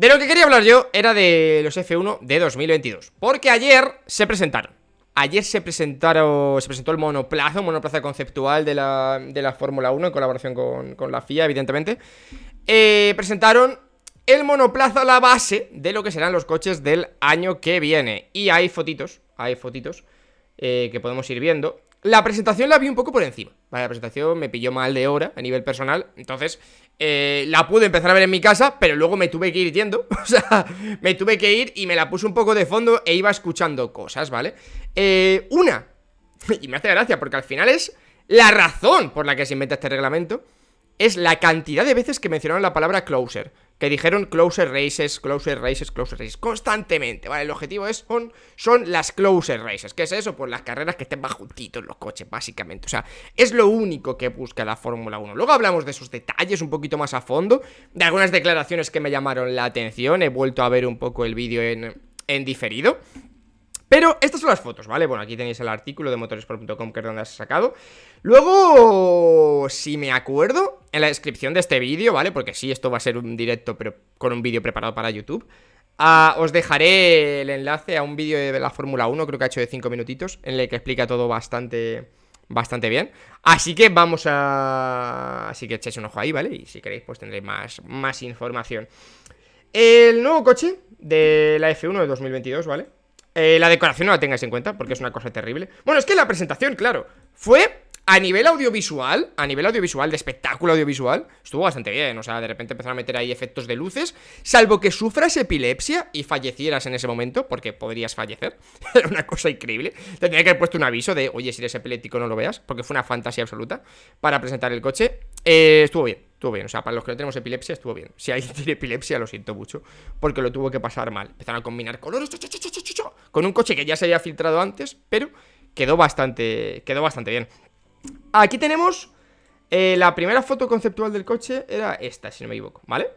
De lo que quería hablar yo era de los F1 de 2022. Porque ayer se presentaron. Ayer se presentaron, se presentó el monoplazo, el monoplaza conceptual de la, de la Fórmula 1 en colaboración con, con la FIA, evidentemente. Eh, presentaron el monoplaza, la base de lo que serán los coches del año que viene. Y hay fotitos, hay fotitos eh, que podemos ir viendo. La presentación la vi un poco por encima. Vale, la presentación me pilló mal de hora a nivel personal. Entonces, eh, la pude empezar a ver en mi casa, pero luego me tuve que ir yendo. O sea, me tuve que ir y me la puse un poco de fondo e iba escuchando cosas, ¿vale? Eh, una. Y me hace gracia, porque al final es la razón por la que se inventa este reglamento. Es la cantidad de veces que mencionaron la palabra closer que dijeron closer races, closer races, closer races, constantemente, ¿vale? El objetivo es son, son las closer races. ¿Qué es eso? Pues las carreras que estén más juntitos los coches, básicamente. O sea, es lo único que busca la Fórmula 1. Luego hablamos de esos detalles un poquito más a fondo, de algunas declaraciones que me llamaron la atención. He vuelto a ver un poco el vídeo en, en diferido. Pero estas son las fotos, ¿vale? Bueno, aquí tenéis el artículo de motoresport.com que es donde has sacado. Luego, si me acuerdo, en la descripción de este vídeo, ¿vale? Porque sí, esto va a ser un directo, pero con un vídeo preparado para YouTube. Ah, os dejaré el enlace a un vídeo de la Fórmula 1, creo que ha hecho de 5 minutitos, en el que explica todo bastante, bastante bien. Así que vamos a... Así que echéis un ojo ahí, ¿vale? Y si queréis, pues tendréis más, más información. El nuevo coche de la F1 de 2022, ¿vale? Eh, la decoración no la tengáis en cuenta porque es una cosa terrible. Bueno, es que la presentación, claro, fue a nivel audiovisual, a nivel audiovisual, de espectáculo audiovisual, estuvo bastante bien. O sea, de repente empezaron a meter ahí efectos de luces, salvo que sufras epilepsia y fallecieras en ese momento, porque podrías fallecer. Era una cosa increíble. Te tenía que haber puesto un aviso de, oye, si eres epiléptico no lo veas, porque fue una fantasía absoluta para presentar el coche. Eh, estuvo bien estuvo bien. O sea, para los que no tenemos epilepsia, estuvo bien. Si alguien tiene epilepsia, lo siento mucho, porque lo tuvo que pasar mal. Empezaron a combinar colores con un coche que ya se había filtrado antes, pero quedó bastante, quedó bastante bien. Aquí tenemos eh, la primera foto conceptual del coche, era esta, si no me equivoco, ¿vale?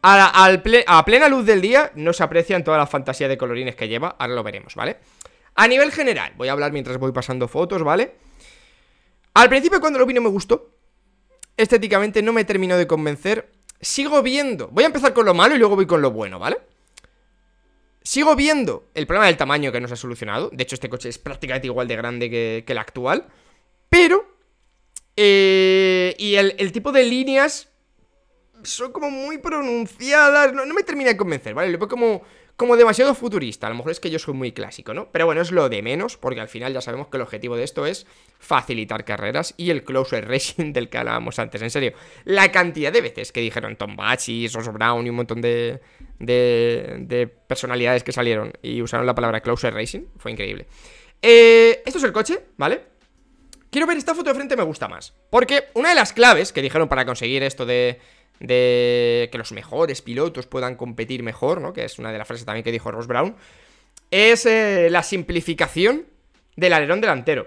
A, a plena luz del día no se aprecian toda la fantasía de colorines que lleva, ahora lo veremos, ¿vale? A nivel general, voy a hablar mientras voy pasando fotos, ¿vale? Al principio cuando lo vi no me gustó, Estéticamente no me termino de convencer. Sigo viendo. Voy a empezar con lo malo y luego voy con lo bueno, ¿vale? Sigo viendo el problema del tamaño que nos ha solucionado. De hecho, este coche es prácticamente igual de grande que, el actual. Pero... Eh, y el, tipo de líneas son como muy pronunciadas. No, me termina de convencer, ¿vale? Le veo como, como demasiado futurista. A lo mejor es que yo soy muy clásico, ¿no? Pero bueno, es lo de menos, porque al final ya sabemos que el objetivo de esto es facilitar carreras y el closer racing del que hablábamos antes. En serio, la cantidad de veces que dijeron Tom y Ross Brown y un montón de, de, personalidades que salieron y usaron la palabra closer racing fue increíble. Eh, esto es el coche, ¿vale? Quiero ver esta foto de frente, me gusta más. Porque una de las claves que dijeron para conseguir esto de de que los mejores pilotos puedan competir mejor, ¿no? Que es una de las frases también que dijo Ross Brown, es eh, la simplificación del alerón delantero.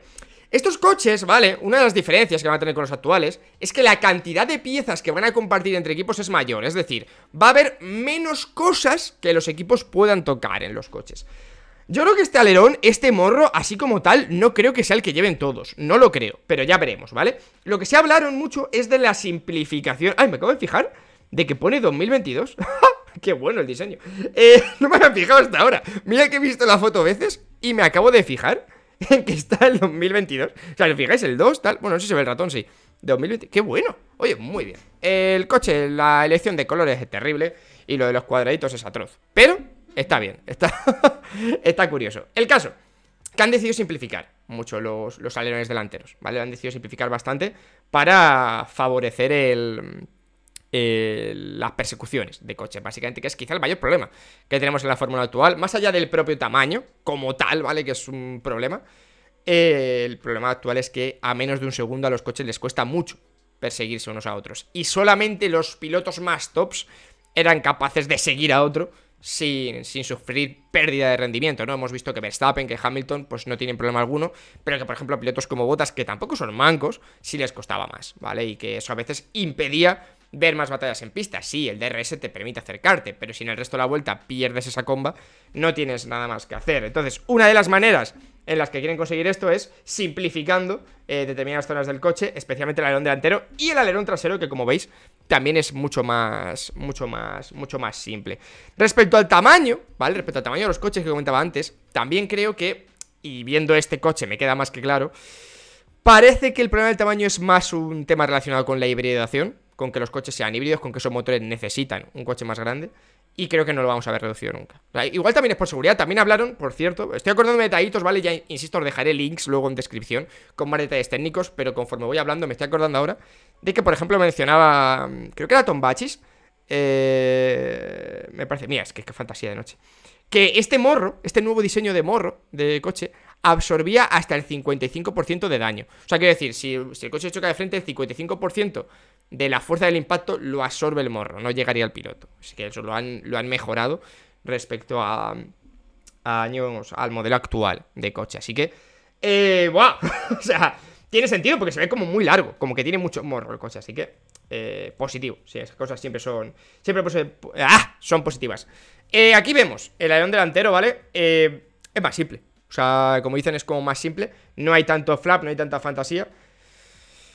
Estos coches, ¿vale? Una de las diferencias que van a tener con los actuales es que la cantidad de piezas que van a compartir entre equipos es mayor, es decir, va a haber menos cosas que los equipos puedan tocar en los coches. Yo creo que este alerón, este morro, así como tal, no creo que sea el que lleven todos. No lo creo, pero ya veremos, ¿vale? Lo que se hablaron mucho es de la simplificación... Ay, me acabo de fijar de que pone 2022. ¡Qué bueno el diseño! Eh, no me han fijado hasta ahora. Mira que he visto la foto veces y me acabo de fijar en que está el 2022. O sea, fijáis, el 2, tal... Bueno, no sé si se ve el ratón, sí. 2020. ¡Qué bueno! Oye, muy bien. El coche, la elección de colores es terrible y lo de los cuadraditos es atroz. Pero Está bien, está, está curioso. El caso, que han decidido simplificar mucho los, los alerones delanteros, ¿vale? Han decidido simplificar bastante para favorecer el, las persecuciones de coches, básicamente, que es quizá el mayor problema que tenemos en la Fórmula actual, más allá del propio tamaño, como tal, ¿vale? Que es un problema. Eh, el problema actual es que a menos de un segundo a los coches les cuesta mucho perseguirse unos a otros. Y solamente los pilotos más tops eran capaces de seguir a otro sin, sufrir pérdida de rendimiento, ¿no? Hemos visto que Verstappen, que Hamilton, pues no tienen problema alguno, pero que por ejemplo pilotos como Bottas, que tampoco son mancos, sí les costaba más, ¿vale? Y que eso a veces impedía ver más batallas en pista. Sí, el DRS te permite acercarte, pero si en el resto de la vuelta pierdes esa comba, no tienes nada más que hacer. Entonces, una de las maneras en las que quieren conseguir esto es simplificando eh, determinadas zonas del coche, especialmente el alerón delantero y el alerón trasero, que como veis también es mucho más, mucho más, mucho más simple. Respecto al tamaño, ¿vale? Respecto al tamaño de los coches que comentaba antes, también creo que, y viendo este coche me queda más que claro, parece que el problema del tamaño es más un tema relacionado con la hibridación, con que los coches sean híbridos, con que esos motores necesitan un coche más grande. Y creo que no lo vamos a ver reducido nunca. igual también es por seguridad. También hablaron, por cierto. Estoy acordándome de detallitos, ¿vale? Ya insisto, os dejaré links luego en descripción con más detalles técnicos. Pero conforme voy hablando, me estoy acordando ahora de que, por ejemplo, mencionaba. Creo que era Tombachis eh, me parece. Mira, es que qué fantasía de noche. Que este morro, este nuevo diseño de morro de coche, absorbía hasta el 55% de daño. O sea, quiero decir, si, si el coche choca de frente, el 55% de la fuerza del impacto lo absorbe el morro, no llegaría al piloto. Así que eso lo han, mejorado respecto a, años, al modelo actual de coche. Así que, eh, ¡buah! o sea, tiene sentido porque se ve como muy largo, como que tiene mucho morro el coche. Así que, eh, positivo. Sí, esas cosas siempre son, siempre pues, ¡ah! son positivas. Eh, aquí vemos el alerón delantero, ¿vale? Eh, es más simple. O sea, como dicen, es como más simple. No hay tanto flap, no hay tanta fantasía.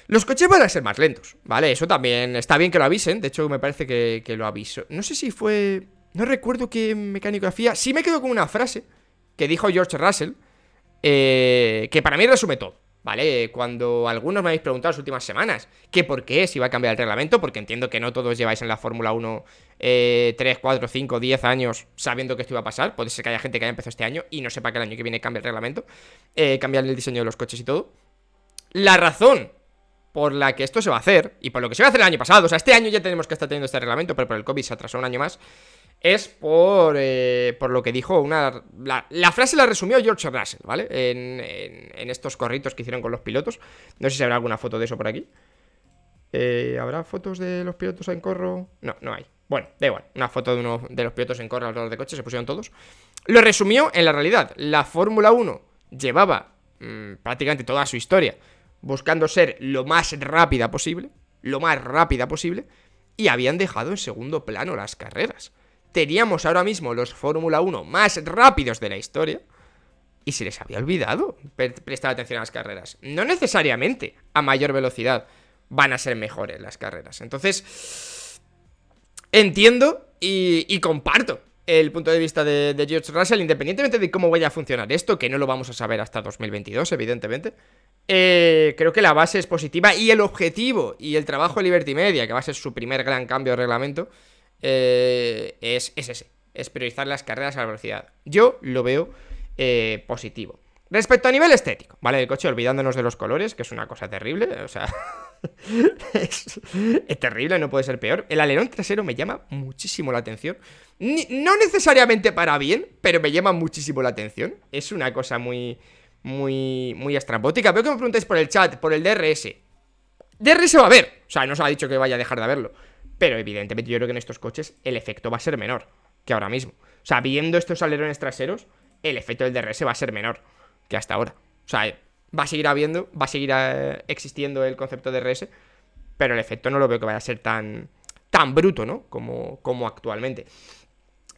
Los coches van a ser más lentos, ¿vale? Eso también está bien que lo avisen. De hecho, me parece que, lo aviso. No sé si fue. No recuerdo qué mecánico hacía. Sí me quedo con una frase que dijo George Russell. Eh, que para mí resume todo. ¿Vale? Cuando algunos me habéis preguntado las últimas semanas que por qué si va a cambiar el reglamento, porque entiendo que no todos lleváis en la Fórmula 1 eh, 3, 4, 5, 10 años sabiendo que esto iba a pasar. Puede ser que haya gente que haya empezado este año y no sepa que el año que viene cambie el reglamento, eh, cambiar el diseño de los coches y todo. La razón por la que esto se va a hacer y por lo que se va a hacer el año pasado, o sea, este año ya tenemos que estar teniendo este reglamento, pero por el COVID se atrasó un año más, es por, eh, por lo que dijo una... La, frase la resumió George Russell, ¿vale? En, en, estos corritos que hicieron con los pilotos. No sé si habrá alguna foto de eso por aquí. Eh, ¿Habrá fotos de los pilotos en corro? No, no hay. Bueno, da igual, una foto de uno de los pilotos en corro alrededor de coche, se pusieron todos. Lo resumió en la realidad. La Fórmula 1 llevaba mm, prácticamente toda su historia buscando ser lo más rápida posible, lo más rápida posible, y habían dejado en segundo plano las carreras. Teníamos ahora mismo los Fórmula 1 más rápidos de la historia, y se les había olvidado prestar atención a las carreras. No necesariamente a mayor velocidad van a ser mejores las carreras. Entonces, entiendo y, y comparto el punto de vista de, George Russell, independientemente de cómo vaya a funcionar esto, que no lo vamos a saber hasta 2022, evidentemente, eh, creo que la base es positiva y el objetivo y el trabajo de Liberty Media, que va a ser su primer gran cambio de reglamento, eh, es, ese, es priorizar las carreras a la velocidad. Yo lo veo eh, positivo. Respecto a nivel estético, ¿vale? El coche, olvidándonos de los colores, que es una cosa terrible, o sea, es, terrible, no puede ser peor. El alerón trasero me llama muchísimo la atención. no necesariamente para bien, pero me llama muchísimo la atención. Es una cosa muy, muy, muy estrambótica. Veo que me preguntáis por el chat, por el DRS. DRS va a haber. O sea, no se ha dicho que vaya a dejar de haberlo. Pero evidentemente yo creo que en estos coches el efecto va a ser menor que ahora mismo. O sea, viendo estos alerones traseros, el efecto del DRS va a ser menor que hasta ahora. O sea, va a seguir habiendo, va a seguir eh, existiendo el concepto de RS, pero el efecto no lo veo que vaya a ser tan, tan bruto, ¿no? Como, como actualmente.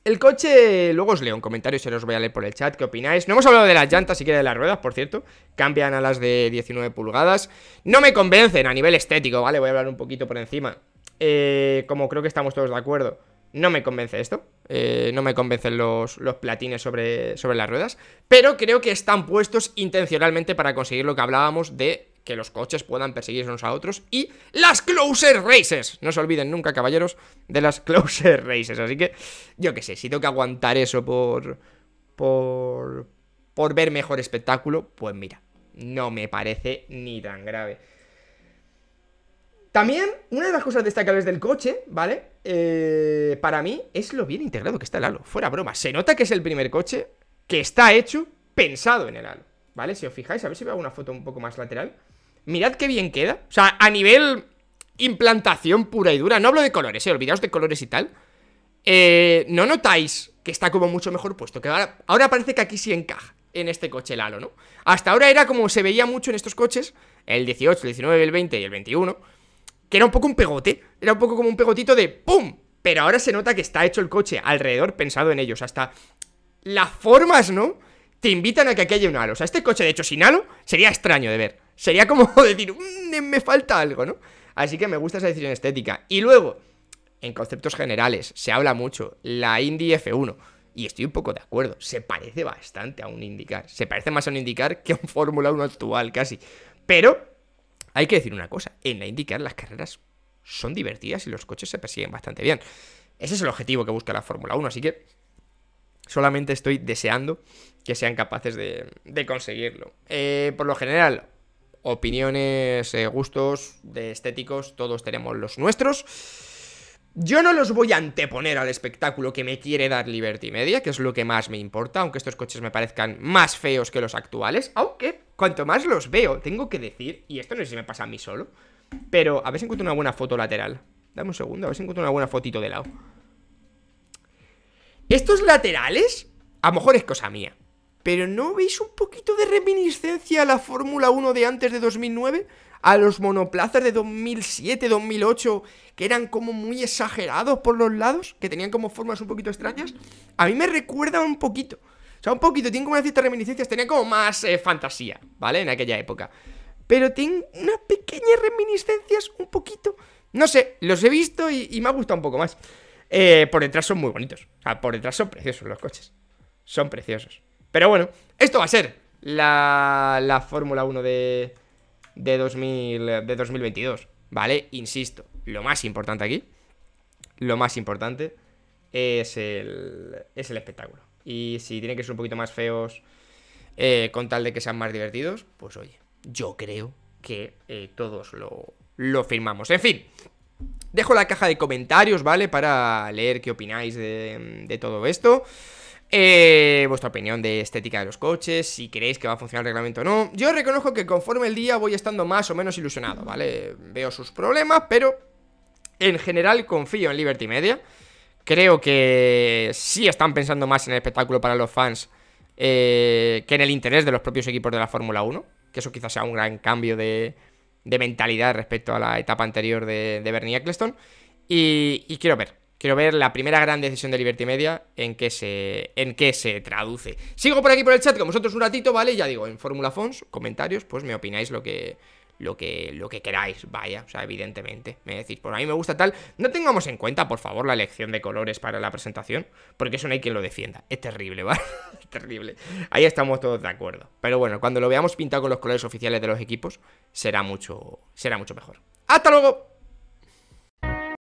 El coche, luego os leo un comentario, se los voy a leer por el chat, ¿qué opináis? No hemos hablado de las llantas, siquiera de las ruedas, por cierto. Cambian a las de 19 pulgadas. No me convencen a nivel estético, ¿vale? Voy a hablar un poquito por encima. Eh, como creo que estamos todos de acuerdo, no me convence esto. Eh, no me convencen los, platines sobre, sobre las ruedas, pero creo que están puestos intencionalmente para conseguir lo que hablábamos de que los coches puedan perseguirse unos a otros y las closer races. No se olviden nunca, caballeros, de las closer races. Así que, yo qué sé, si tengo que aguantar eso por... por... por ver mejor espectáculo, pues mira, no me parece ni tan grave. También, una de las cosas destacables del coche, ¿vale? Eh, para mí es lo bien integrado que está el halo. Fuera broma, se nota que es el primer coche que está hecho pensado en el halo, ¿vale? Si os fijáis, a ver si veo una foto un poco más lateral. Mirad qué bien queda. O sea, a nivel implantación pura y dura, no hablo de colores, eh, olvidaos de colores y tal. Eh, no notáis que está como mucho mejor puesto, que ahora, ahora parece que aquí sí encaja en este coche el halo, ¿no? Hasta ahora era como se veía mucho en estos coches, el 18, el 19, el 20 y el 21 que era un poco un pegote, era un poco como un pegotito de ¡pum! Pero ahora se nota que está hecho el coche alrededor pensado en ellos, hasta las formas, ¿no? Te invitan a que aquí haya un halo. O sea, este coche, de hecho, sin halo, sería extraño de ver. Sería como decir, mm, me falta algo, ¿no? Así que me gusta esa decisión estética. Y luego, en conceptos generales, se habla mucho, la Indy F1. Y estoy un poco de acuerdo, se parece bastante a un indicar Se parece más a un indicar que a un Fórmula 1 actual, casi. Pero hay que decir una cosa, en la IndyCar las carreras son divertidas y los coches se persiguen bastante bien. Ese es el objetivo que busca la Fórmula 1, así que solamente estoy deseando que sean capaces de, conseguirlo. Eh, por lo general, opiniones, eh, gustos de estéticos, todos tenemos los nuestros. Yo no los voy a anteponer al espectáculo que me quiere dar Liberty Media, que es lo que más me importa, aunque estos coches me parezcan más feos que los actuales, aunque Cuanto más los veo, tengo que decir, y esto no sé si me pasa a mí solo, pero a ver si encuentro una buena foto lateral. Dame un segundo, a ver si encuentro una buena fotito de lado. Estos laterales, a lo mejor es cosa mía, pero ¿no veis un poquito de reminiscencia a la Fórmula 1 de antes de 2009? A los monoplazas de 2007, 2008, que eran como muy exagerados por los lados, que tenían como formas un poquito extrañas. A mí me recuerda un poquito. O sea, un poquito, tiene como ciertas reminiscencias, tenía como más eh, fantasía, ¿vale? En aquella época. Pero tiene unas pequeñas reminiscencias, un poquito. No sé, los he visto y, me ha gustado un poco más. Eh, por detrás son muy bonitos. O sea, por detrás son preciosos los coches. Son preciosos. Pero bueno, esto va a ser la, la Fórmula 1 de, de, de 2022. ¿Vale? Insisto, lo más importante aquí. Lo más importante es el, es el espectáculo. Y si tienen que ser un poquito más feos, eh, con tal de que sean más divertidos, pues oye, yo creo que eh, todos lo, firmamos. En fin, dejo la caja de comentarios, ¿vale? Para leer qué opináis de, todo esto. Eh, vuestra opinión de estética de los coches, si creéis que va a funcionar el reglamento o no. Yo reconozco que conforme el día voy estando más o menos ilusionado, ¿vale? Veo sus problemas, pero en general confío en Liberty Media. Creo que sí están pensando más en el espectáculo para los fans eh, que en el interés de los propios equipos de la Fórmula 1. Que eso quizás sea un gran cambio de, mentalidad respecto a la etapa anterior de, Bernie Eccleston. Y, quiero ver, quiero ver la primera gran decisión de Liberty Media en qué se, en qué se traduce. Sigo por aquí por el chat con vosotros un ratito, ¿vale? Ya digo, en Fórmula Fons, comentarios, pues me opináis lo que, lo que, lo que queráis, vaya, o sea, evidentemente. Me decís, por pues a mí me gusta tal. No tengamos en cuenta, por favor, la elección de colores para la presentación, porque eso no hay quien lo defienda. Es terrible, ¿vale? es terrible. Ahí estamos todos de acuerdo. Pero bueno, cuando lo veamos pintado con los colores oficiales de los equipos, será mucho, será mucho mejor. ¡Hasta luego!